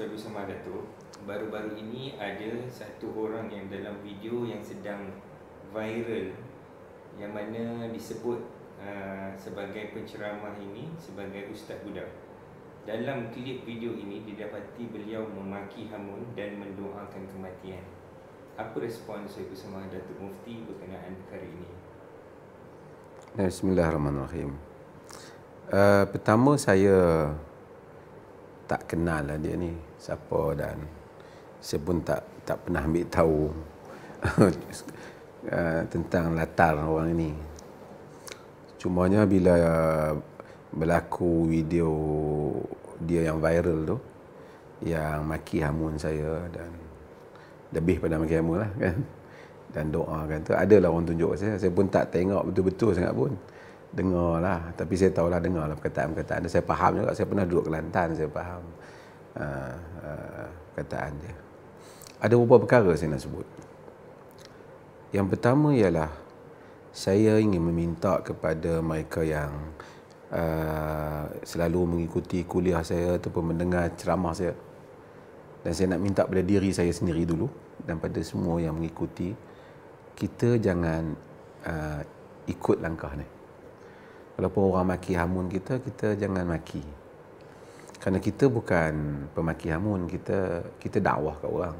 Suami Samara tu Baru-baru ini ada satu orang yang dalam video yang sedang viral Yang mana disebut uh, sebagai penceramah ini sebagai Ustaz Budak Dalam klip video ini didapati beliau memaki hamun dan mendoakan kematian Apa respon Suami Samara Datuk Mufti berkenaan perkara ini? Bismillahirrahmanirrahim uh, Pertama saya tak kenal lah dia ni siapa dan saya pun tak tak pernah ambil tahu eh, tentang latar orang ini. Cuma nya bila eh, berlaku video dia yang viral tu yang maki hamun saya dan lebih pada maki hamun lah kan dan doa kan tu adalah orang tunjuk saya saya pun tak tengok betul-betul sangat pun dengar lah. tapi saya tahu lah tahulah dengarlah perkataan-perkataan saya faham juga saya pernah duduk Kelantan saya faham Ah, ah, kataan dia. Ada beberapa perkara saya nak sebut. Yang pertama ialah saya ingin meminta kepada mereka yang uh, selalu mengikuti kuliah saya ataupun mendengar ceramah saya dan saya nak minta pada diri saya sendiri dulu dan pada semua yang mengikuti kita jangan uh, ikut langkah ni. Walaupun orang maki hamun kita, kita jangan maki kerana kita bukan pemaki hamun kita kita dakwah kat orang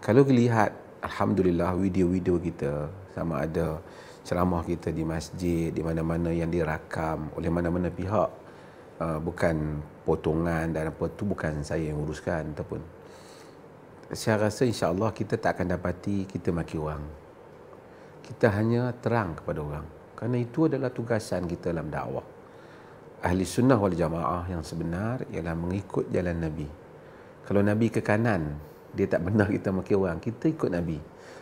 kalau kita lihat alhamdulillah video-video kita sama ada ceramah kita di masjid di mana-mana yang dirakam oleh mana-mana pihak uh, bukan potongan dan apa tu bukan saya yang uruskan ataupun saya rasa insya-Allah kita tak akan dapati kita maki orang kita hanya terang kepada orang kerana itu adalah tugasan kita dalam dakwah ahli sunnah wal jamaah yang sebenar ialah mengikut jalan Nabi. Kalau Nabi ke kanan, dia tak benar kita maki orang. Kita ikut Nabi.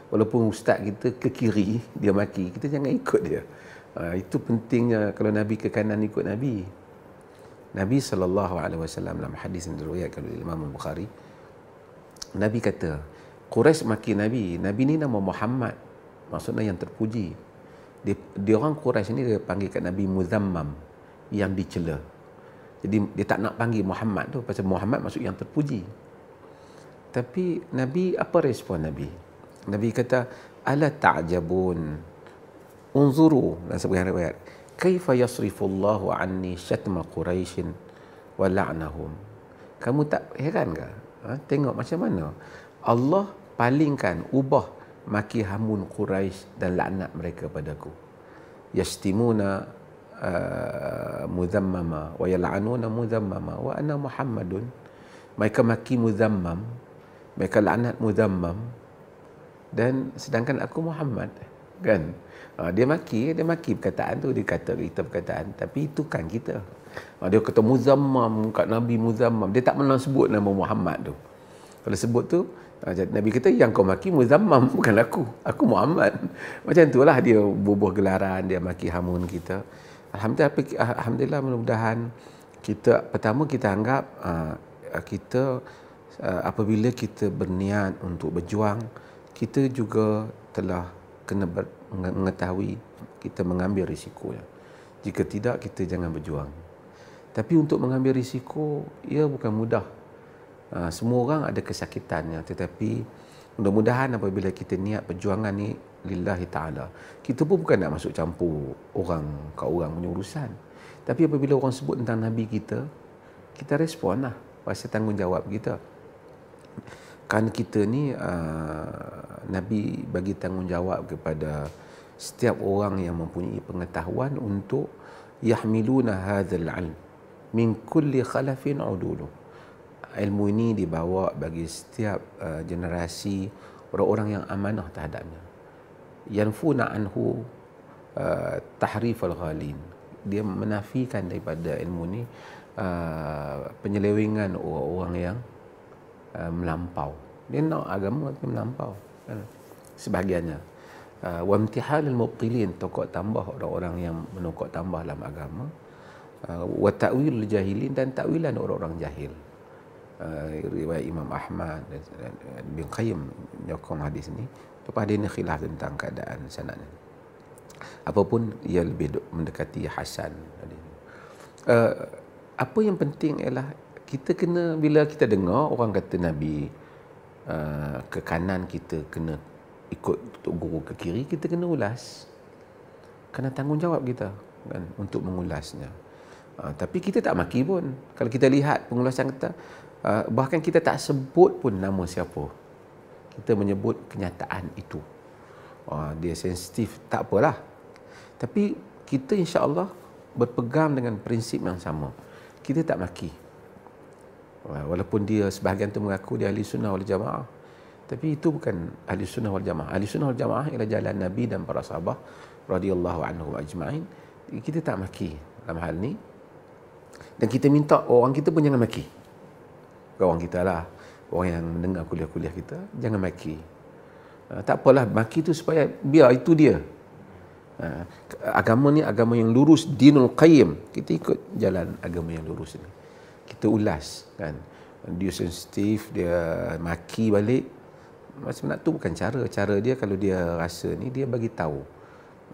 Walaupun ustaz kita ke kiri, dia maki. Kita jangan ikut dia. Ha, itu pentingnya kalau Nabi ke kanan ikut Nabi. Nabi SAW dalam hadis yang diriwayatkan oleh Imam Bukhari, Nabi kata, Quraisy maki Nabi. Nabi ni nama Muhammad. Maksudnya yang terpuji. Dia, dia orang Quraisy ni dia panggil kat Nabi Muzammam yang dicela. Jadi dia tak nak panggil Muhammad tu pasal Muhammad masuk yang terpuji. Tapi Nabi apa respon Nabi? Nabi kata ala ta'jabun. Unzuru dan sebagainya ayat. Kaifa yasrifullahu anni syatma quraishin wa la'nahum. Kamu tak heran ke? Ha? Tengok macam mana Allah palingkan ubah maki hamun Quraisy dan laknat mereka padaku. Yastimuna Uh, muzammama wa yal'anuna muzammama wa ana muhammadun mereka maki muzammam mereka laknat muzammam dan sedangkan aku Muhammad kan ah, dia maki dia maki perkataan tu dia kata kita perkataan tapi itu kan kita ah, dia kata muzammam kat nabi muzammam dia tak pernah sebut nama Muhammad tu kalau sebut tu ah, Nabi kata yang kau maki muzammam bukan aku aku Muhammad macam itulah dia bubuh gelaran dia maki hamun kita Alhamdulillah, ah, Alhamdulillah mudah-mudahan kita pertama kita anggap uh, kita uh, apabila kita berniat untuk berjuang kita juga telah kena ber, mengetahui kita mengambil risiko jika tidak kita jangan berjuang tapi untuk mengambil risiko ia bukan mudah uh, semua orang ada kesakitannya tetapi Mudah-mudahan apabila kita niat perjuangan ni lillahi taala. Kita pun bukan nak masuk campur orang ke orang punya urusan. Tapi apabila orang sebut tentang nabi kita, kita respon lah pasal tanggungjawab kita. Kan kita ni uh, nabi bagi tanggungjawab kepada setiap orang yang mempunyai pengetahuan untuk yahmiluna hadzal ilm min kulli khalafin udulu ilmu ini dibawa bagi setiap uh, generasi orang-orang yang amanah terhadapnya yanfuna anhu uh, tahrif al-ghalin dia menafikan daripada ilmu ini uh, penyelewengan orang-orang yang uh, melampau dia nak agama tapi melampau kan? sebahagiannya uh, wa imtihal al-mubtilin tokok tambah orang-orang yang menokok tambah dalam agama uh, wa ta'wil jahilin dan ta'wilan orang-orang jahil Eh, riwayat Imam Ahmad dan Ibn Qayyim menyokong hadis ini tapi hadis ini khilaf tentang keadaan sanad ini apapun ia lebih mendekati hasan tadi uh, eh, apa yang penting ialah kita kena bila kita dengar orang kata nabi uh, ke kanan kita kena ikut tok guru ke kiri kita kena ulas kena tanggungjawab kita kan untuk mengulasnya uh, tapi kita tak maki pun kalau kita lihat pengulasan kita Ah, bahkan kita tak sebut pun nama siapa. Kita menyebut kenyataan itu. Uh, dia sensitif, tak apalah. Tapi kita insyaallah berpegang dengan prinsip yang sama. Kita tak maki. Ah, walaupun dia sebahagian tu mengaku dia ahli sunnah wal jamaah. Tapi itu bukan ahli sunnah wal jamaah. Ahli sunnah wal jamaah ialah jalan Nabi dan para sahabat radhiyallahu anhum ajma'in. Kita tak maki dalam hal ni. Dan kita minta orang kita pun jangan maki kawan kita lah orang yang mendengar kuliah-kuliah kita jangan maki ah, tak apalah maki tu supaya biar itu dia ah, agama ni agama yang lurus dinul qayyim kita ikut jalan agama yang lurus ni kita ulas kan dia sensitif dia maki balik macam nak tu bukan cara cara dia kalau dia rasa ni dia bagi tahu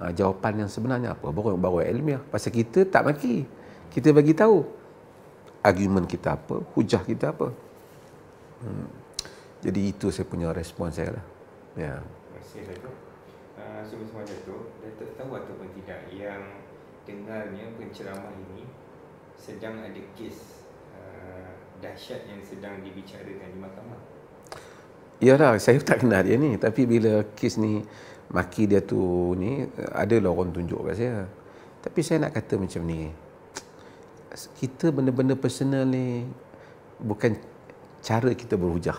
ah, jawapan yang sebenarnya apa baru baru ilmiah pasal kita tak maki kita bagi tahu argument kita apa, hujah kita apa. Hmm. Jadi itu saya punya respon saya lah. Ya. Yeah. Terima kasih Datuk. Uh, ah, sebelum tu Datuk, tahu ataupun tidak yang dengarnya penceramah ini sedang ada kes uh, dahsyat yang sedang dibicarakan di mahkamah. Ya lah, saya tak kenal dia ni. Tapi bila kes ni maki dia tu ni, ada lah orang tunjuk kat saya. Tapi saya nak kata macam ni kita benda-benda personal ni bukan cara kita berhujah.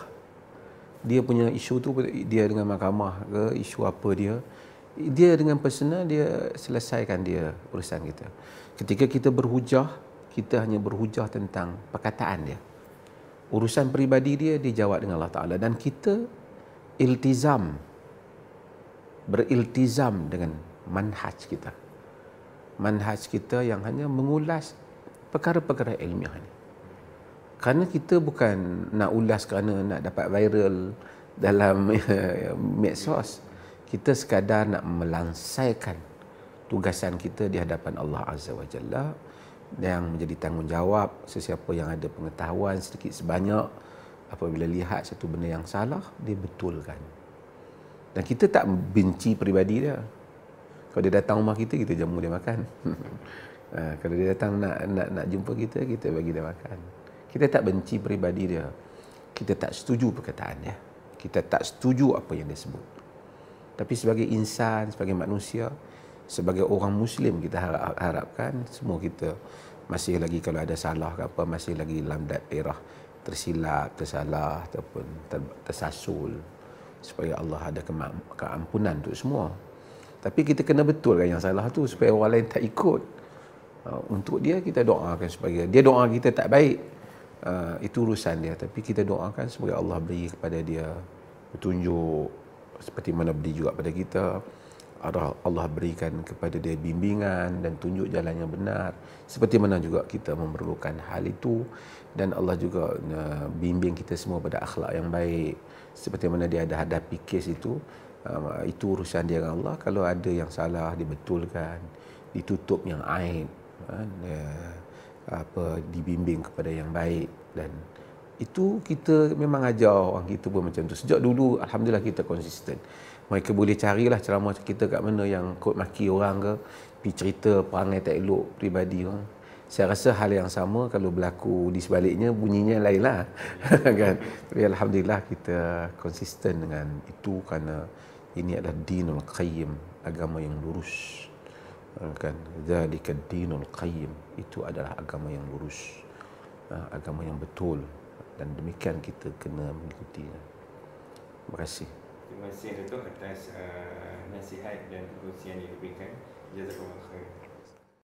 Dia punya isu tu dia dengan mahkamah ke isu apa dia dia dengan personal dia selesaikan dia urusan kita. Ketika kita berhujah, kita hanya berhujah tentang perkataan dia. Urusan peribadi dia dijawab dengan Allah Taala dan kita iltizam beriltizam dengan manhaj kita. Manhaj kita yang hanya mengulas perkara-perkara ilmiah ni. Kerana kita bukan nak ulas kerana nak dapat viral dalam ya, ya, medsos. Kita sekadar nak melansaikan tugasan kita di hadapan Allah Azza wa Jalla yang menjadi tanggungjawab sesiapa yang ada pengetahuan sedikit sebanyak apabila lihat satu benda yang salah dia betulkan dan kita tak benci peribadi dia kalau dia datang rumah kita kita jamu dia makan Ha, kalau dia datang nak nak nak jumpa kita, kita bagi dia makan. Kita tak benci peribadi dia. Kita tak setuju perkataan dia. Kita tak setuju apa yang dia sebut. Tapi sebagai insan, sebagai manusia, sebagai orang muslim kita harap, harapkan semua kita masih lagi kalau ada salah ke apa masih lagi dalam daerah tersilap, tersalah ataupun tersasul supaya Allah ada keampunan untuk semua. Tapi kita kena betulkan yang salah tu supaya orang lain tak ikut. Uh, untuk dia kita doakan sebagai dia doa kita tak baik uh, itu urusan dia tapi kita doakan sebagai Allah beri kepada dia petunjuk seperti mana beri juga pada kita Allah berikan kepada dia bimbingan dan tunjuk jalan yang benar seperti mana juga kita memerlukan hal itu dan Allah juga uh, bimbing kita semua pada akhlak yang baik seperti mana dia ada hadapi kes itu uh, itu urusan dia dengan Allah kalau ada yang salah dibetulkan ditutup yang aib Ya, apa dibimbing kepada yang baik dan itu kita memang ajar orang kita pun macam tu sejak dulu alhamdulillah kita konsisten mereka boleh carilah ceramah kita kat mana yang kot maki orang ke pi cerita perangai tak elok pribadi orang saya rasa hal yang sama kalau berlaku di sebaliknya bunyinya lainlah kan tapi alhamdulillah kita konsisten dengan itu kerana ini adalah dinul qayyim agama yang lurus kan zalika dinul qayyim itu adalah agama yang lurus ah, agama yang betul dan demikian kita kena mengikuti terima kasih terima kasih untuk atas uh, nasihat dan perkongsian yang diberikan jazakumullah khair